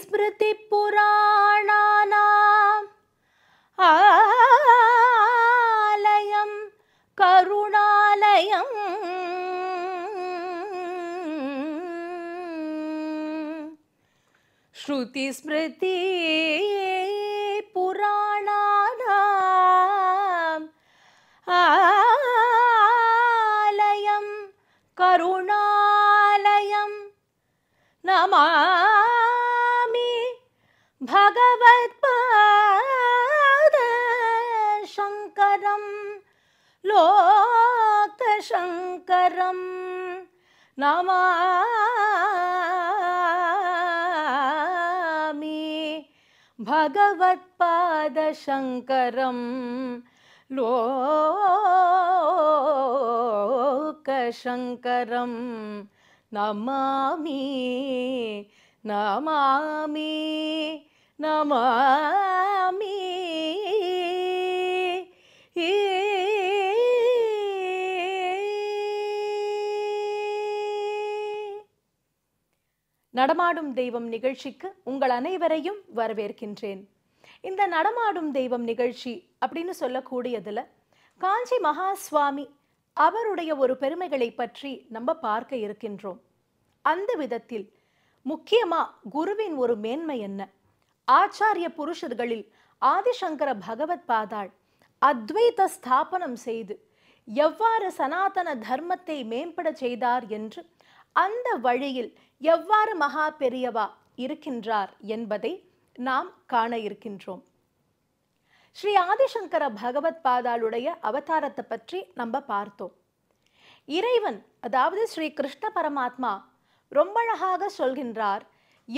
स्मृति आलयं अलयं करुणालयं श्रुतिस्मृति आलयं करुणालयं नमा भगवत्पाद भगवत्पादशङ्करं लोकशङ्करं नमामि भगवत्पादशङ्करं लोकशङ्करं नमामि नमामि நமாமி நடமாடும் தெய்வம் நிகழ்ச்சிக்கு உங்கள் அனைவரையும் வரவேற்கின்றேன் இந்த நடமாடும் தெய்வம் நிகழ்ச்சி அப்படின்னு சொல்லக்கூடியதில் காஞ்சி மகா சுவாமி அவருடைய ஒரு பெருமைகளை பற்றி நம்ம பார்க்க இருக்கின்றோம் அந்த விதத்தில் முக்கியமாக குருவின் ஒரு மேன்மை என்ன ஆச்சாரிய புருஷர்களில் ஆதிசங்கர பகவத் பாதாள் அத்வைத ஸ்தாபனம் செய்து எவ்வாறு சனாதன தர்மத்தை மேம்பட செய்தார் என்று அந்த வழியில் எவ்வாறு மகா பெரியவா இருக்கின்றார் என்பதை நாம் காண இருக்கின்றோம் ஸ்ரீ ஆதிசங்கர பகவத் பாதாளுடைய அவதாரத்தை பற்றி நம்ம பார்த்தோம் இறைவன் அதாவது ஸ்ரீ கிருஷ்ண பரமாத்மா ரொம்ப அழகாக சொல்கின்றார்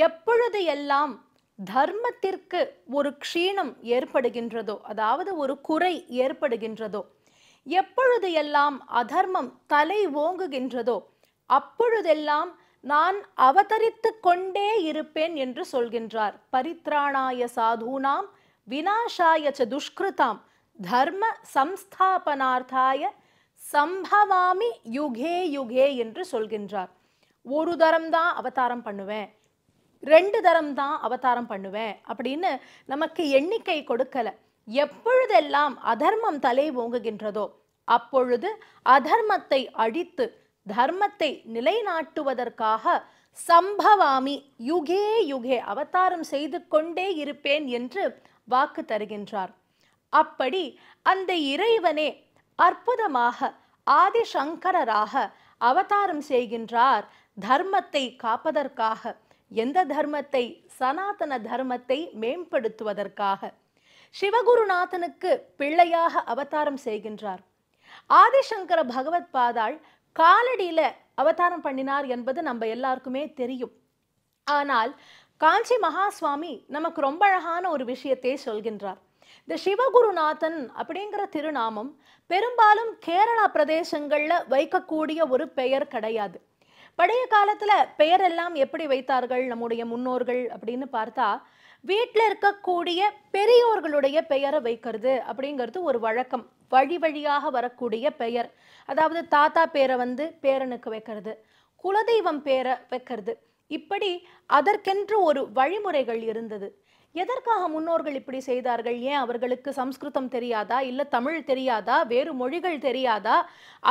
எப்பொழுது எல்லாம் தர்மத்திற்கு ஒரு க்ஷீணம் ஏற்படுகின்றதோ அதாவது ஒரு குறை ஏற்படுகின்றதோ எப்பொழுது எல்லாம் அதர்மம் தலை ஓங்குகின்றதோ அப்பொழுதெல்லாம் நான் அவதரித்து கொண்டே இருப்பேன் என்று சொல்கின்றார் பரித்ராணாய சாதூனாம் வினாஷாய ச துஷ்கிருதாம் தர்ம சம்ஸ்தாபனார்த்தாய சம்பவாமி யுகே யுகே என்று சொல்கின்றார் ஒரு தரம் தான் அவதாரம் பண்ணுவேன் ரெண்டு தரம் தான் அவதாரம் பண்ணுவேன் அப்படின்னு நமக்கு எண்ணிக்கை கொடுக்கல எப்பொழுதெல்லாம் அதர்மம் தலை ஓங்குகின்றதோ அப்பொழுது அதர்மத்தை அழித்து தர்மத்தை நிலைநாட்டுவதற்காக சம்பவாமி யுகே யுகே அவதாரம் செய்து கொண்டே இருப்பேன் என்று வாக்கு தருகின்றார் அப்படி அந்த இறைவனே அற்புதமாக ஆதிசங்கரராக அவதாரம் செய்கின்றார் தர்மத்தை காப்பதற்காக எந்த தர்மத்தை சனாதன தர்மத்தை மேம்படுத்துவதற்காக சிவகுருநாதனுக்கு பிள்ளையாக அவதாரம் செய்கின்றார் ஆதிசங்கர பகவத் பாதாள் காலடியில் அவதாரம் பண்ணினார் என்பது நம்ம எல்லாருக்குமே தெரியும் ஆனால் காஞ்சி மகாசுவாமி நமக்கு ரொம்ப அழகான ஒரு விஷயத்தை சொல்கின்றார் இந்த சிவகுருநாதன் அப்படிங்கிற திருநாமம் பெரும்பாலும் கேரளா பிரதேசங்களில் வைக்கக்கூடிய ஒரு பெயர் கிடையாது பழைய காலத்தில் பெயரெல்லாம் எப்படி வைத்தார்கள் நம்முடைய முன்னோர்கள் அப்படின்னு பார்த்தா வீட்டில் இருக்கக்கூடிய பெரியோர்களுடைய பெயரை வைக்கிறது அப்படிங்கிறது ஒரு வழக்கம் வழி வழியாக வரக்கூடிய பெயர் அதாவது தாத்தா பேரை வந்து பேரனுக்கு வைக்கிறது குலதெய்வம் பேரை வைக்கிறது இப்படி அதற்கென்று ஒரு வழிமுறைகள் இருந்தது எதற்காக முன்னோர்கள் இப்படி செய்தார்கள் ஏன் அவர்களுக்கு சம்ஸ்கிருதம் தெரியாதா இல்லை தமிழ் தெரியாதா வேறு மொழிகள் தெரியாதா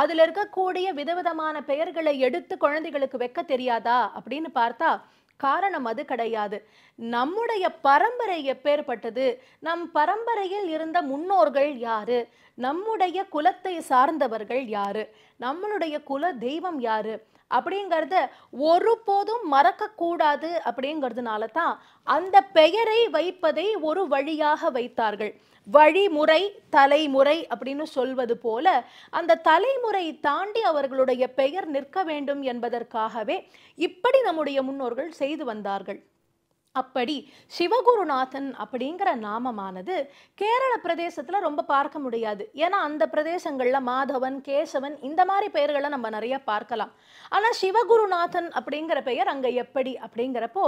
அதில் இருக்கக்கூடிய விதவிதமான பெயர்களை எடுத்து குழந்தைகளுக்கு வைக்க தெரியாதா அப்படின்னு பார்த்தா காரணம் அது கிடையாது நம்முடைய பரம்பரை எப்பேற்பட்டது நம் பரம்பரையில் இருந்த முன்னோர்கள் யாரு நம்முடைய குலத்தை சார்ந்தவர்கள் யாரு நம்மளுடைய குல தெய்வம் யாரு அப்படிங்கிறத ஒருபோதும் மறக்கக்கூடாது அப்படிங்கிறதுனால தான் அந்த பெயரை வைப்பதை ஒரு வழியாக வைத்தார்கள் வழிமுறை தலைமுறை அப்படின்னு சொல்வது போல அந்த தலைமுறை தாண்டி அவர்களுடைய பெயர் நிற்க வேண்டும் என்பதற்காகவே இப்படி நம்முடைய முன்னோர்கள் செய்து வந்தார்கள் அப்படி சிவகுருநாதன் அப்படிங்கிற நாமமானது கேரள பிரதேசத்தில் ரொம்ப பார்க்க முடியாது ஏன்னா அந்த பிரதேசங்களில் மாதவன் கேசவன் இந்த மாதிரி பெயர்களை நம்ம நிறைய பார்க்கலாம் ஆனால் சிவகுருநாதன் அப்படிங்கிற பெயர் அங்கே எப்படி அப்படிங்கிறப்போ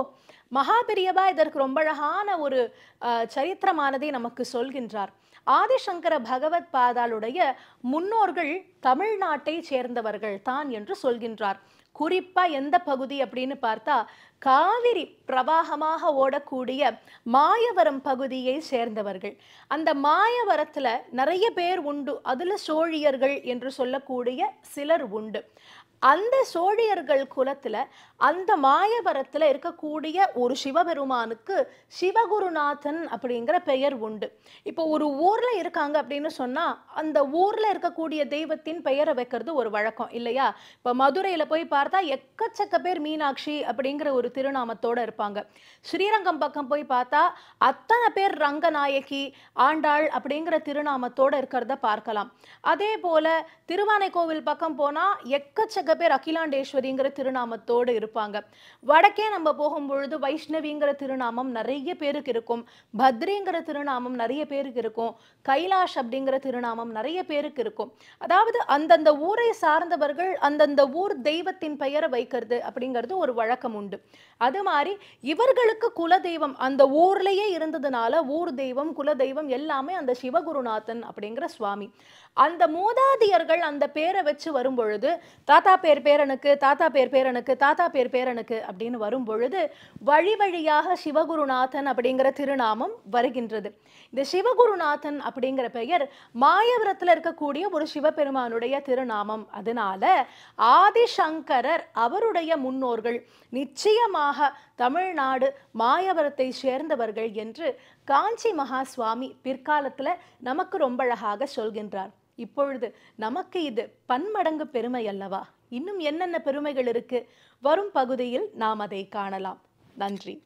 மகாபிரியபா இதற்கு ரொம்ப அழகான ஒரு சரித்திரமானதை நமக்கு சொல்கின்றார் ஆதிசங்கர பகவத் பாதாளுடைய முன்னோர்கள் தமிழ்நாட்டை சேர்ந்தவர்கள் தான் என்று சொல்கின்றார் குறிப்பாக எந்த பகுதி அப்படின்னு பார்த்தா காவிரி பிரவாகமாக ஓடக்கூடிய மாயவரம் பகுதியை சேர்ந்தவர்கள் அந்த மாயவரத்தில் நிறைய பேர் உண்டு அதில் சோழியர்கள் என்று சொல்லக்கூடிய சிலர் உண்டு அந்த சோழியர்கள் குலத்தில் அந்த மாயவரத்தில் இருக்கக்கூடிய ஒரு சிவபெருமானுக்கு சிவகுருநாதன் அப்படிங்கிற பெயர் உண்டு இப்போ ஒரு ஊரில் இருக்காங்க அப்படின்னு சொன்னால் அந்த ஊரில் இருக்கக்கூடிய தெய்வத்தின் பெயரை வைக்கிறது ஒரு வழக்கம் இல்லையா இப்போ மதுரையில் போய் பார்த்தா எக்கச்சக்க பேர் மீனாட்சி அப்படிங்கிற ஒரு திருநாமத்தோடு இருப்பாங்க ஸ்ரீரங்கம் பக்கம் போய் பார்த்தா அத்தனை பேர் ரங்கநாயகி ஆண்டாள் அப்படிங்கிற திருநாமத்தோடு இருக்கிறத பார்க்கலாம் அதே போல் திருவானை கோவில் பக்கம் போனால் எக்கச்சக்க பேர் அகிலாண்டேஸ்வரிங்கிற திருநாமத்தோடு இருப்பாங்க வடக்கே நம்ம போகும்பொழுது வைஷ்ணவிங்கிற திருநாமம் நிறைய பேருக்கு இருக்கும் பத்ரிங்கிற திருநாமம் நிறைய பேருக்கு இருக்கும் கைலாஷ் அப்படிங்கிற திருநாமம் நிறைய பேருக்கு இருக்கும் அதாவது அந்தந்த ஊரை சார்ந்தவர்கள் அந்தந்த ஊர் தெய்வத்தின் பெயரை வைக்கிறது அப்படிங்கிறது ஒரு வழக்கம் உண்டு அது மாதிரி இவர்களுக்கு குல தெய்வம் அந்த ஊர்லேயே இருந்ததுனால ஊர் தெய்வம் குல தெய்வம் எல்லாமே அந்த சிவகுருநாதன் அப்படிங்கிற சுவாமி அந்த மூதாதியர்கள் அந்த பேரை வச்சு வரும்பொழுது தாத்தா பேர் பேரனுக்கு தாத்தா பேர் பேரனுக்கு தாத்தா பேர் பேரனுக்கு அப்படின்னு வரும்பொழுது வழி வழியாக சிவகுருநாதன் அப்படிங்கிற திருநாமம் வருகின்றது இந்த சிவகுருநாதன் அப்படிங்கிற பெயர் மாயவரத்தில் இருக்கக்கூடிய ஒரு சிவபெருமானுடைய திருநாமம் அதனால ஆதிசங்கரர் அவருடைய முன்னோர்கள் நிச்சயமாக தமிழ்நாடு மாயவரத்தை சேர்ந்தவர்கள் என்று காஞ்சி மகா சுவாமி பிற்காலத்தில் நமக்கு ரொம்ப அழகாக சொல்கின்றார் இப்பொழுது நமக்கு இது பன்மடங்கு பெருமை அல்லவா இன்னும் என்னென்ன பெருமைகள் இருக்கு வரும் பகுதியில் நாம் அதை காணலாம் நன்றி